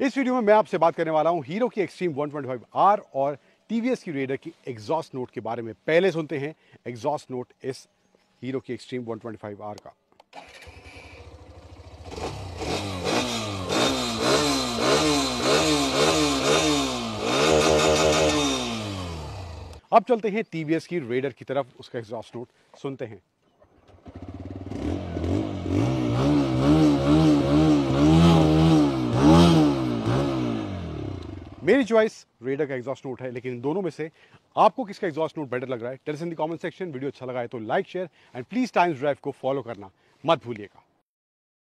इस वीडियो में मैं आपसे बात करने वाला हूं हीरो की एक्सट्रीम 125R और टीवीएस की रेडर की एग्जॉस्ट नोट के बारे में पहले सुनते हैं एग्जॉस्ट नोट इस हीरो की एक्सट्रीम 125R का अब चलते हैं टीवीएस की रेडर की तरफ उसका एग्जॉस्ट नोट सुनते हैं मेरी चॉइस रेडर का एग्जॉस्ट नोट है लेकिन इन दोनों में से आपको किसका एग्जॉस्ट नोट बेटर लग रहा है tell us in the comment section video अच्छा लगा है तो like share and please Times Drive को फॉलो करना मत भूलिएगा